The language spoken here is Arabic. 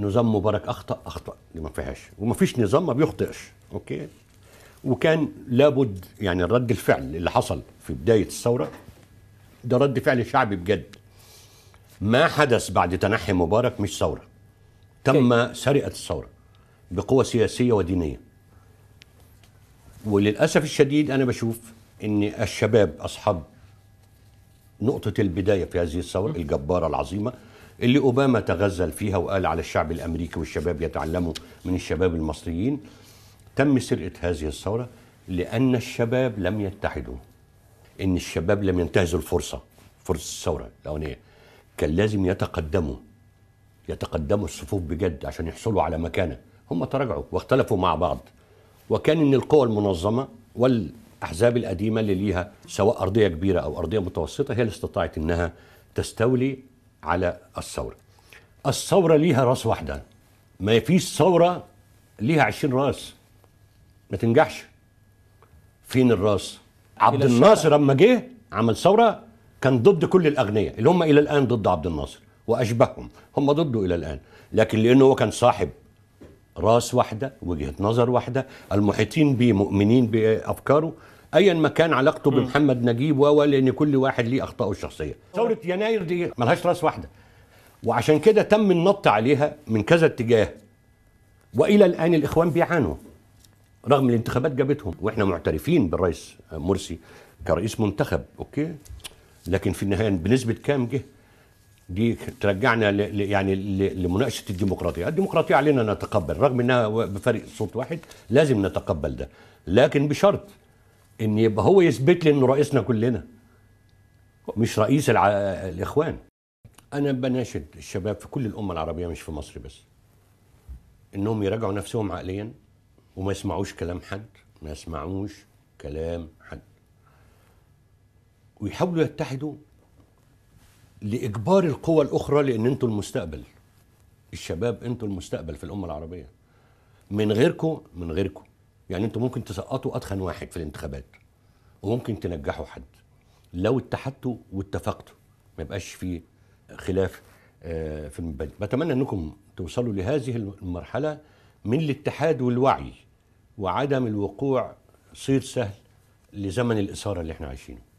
نظام مبارك اخطا اخطا دي ما فيهاش وما فيش نظام ما بيخطئش اوكي وكان لابد يعني الرد الفعل اللي حصل في بدايه الثوره ده رد فعل شعبي بجد ما حدث بعد تنحي مبارك مش ثوره تم سرقه الثوره بقوه سياسيه ودينيه وللاسف الشديد انا بشوف ان الشباب اصحاب نقطه البدايه في هذه الثوره الجباره العظيمه اللي أوباما تغزل فيها وقال على الشعب الأمريكي والشباب يتعلموا من الشباب المصريين تم سرقة هذه الثورة لأن الشباب لم يتحدوا إن الشباب لم ينتهزوا الفرصة فرصة الثورة الأولانية كان لازم يتقدموا يتقدموا الصفوف بجد عشان يحصلوا على مكانة هم تراجعوا واختلفوا مع بعض وكان إن القوى المنظمة والأحزاب القديمة اللي ليها سواء أرضية كبيرة أو أرضية متوسطة هي اللي استطاعت إنها تستولي على الثوره الثوره ليها راس واحده ما فيش ثوره ليها 20 راس ما تنجحش فين الراس عبد الناصر لما جه عمل ثوره كان ضد كل الاغنياء اللي هم الى الان ضد عبد الناصر واشباههم هم ضده الى الان لكن لانه هو كان صاحب راس واحده وجهه نظر واحده المحيطين بيه مؤمنين بافكاره ايا ما كان علاقته بمحمد نجيب و لان كل واحد ليه اخطائه الشخصيه ثوره يناير دي ملهاش راس واحده وعشان كده تم النط عليها من كذا اتجاه والى الان الاخوان بيعانوا رغم الانتخابات جابتهم واحنا معترفين بالرئيس مرسي كرئيس منتخب اوكي لكن في النهايه بنسبه كام جه دي ترجعنا ل يعني ل لمناقشه الديمقراطيه، الديمقراطيه علينا نتقبل رغم انها بفرق صوت واحد لازم نتقبل ده، لكن بشرط ان يبقى هو يثبت لي انه رئيسنا كلنا مش رئيس الع... الاخوان انا بناشد الشباب في كل الامه العربيه مش في مصر بس انهم يراجعوا نفسهم عقليا وما يسمعوش كلام حد ما يسمعوش كلام حد ويحاولوا يتحدوا لاجبار القوى الاخرى لان انتوا المستقبل الشباب انتوا المستقبل في الامه العربيه من غيركم من غيركم يعني انتوا ممكن تسقطوا اتخن واحد في الانتخابات وممكن تنجحوا حد لو اتحدتوا واتفقتوا ما يبقاش في خلاف آه، في المبادئ بتمنى انكم توصلوا لهذه المرحله من الاتحاد والوعي وعدم الوقوع صير سهل لزمن الاثاره اللي احنا عايشينه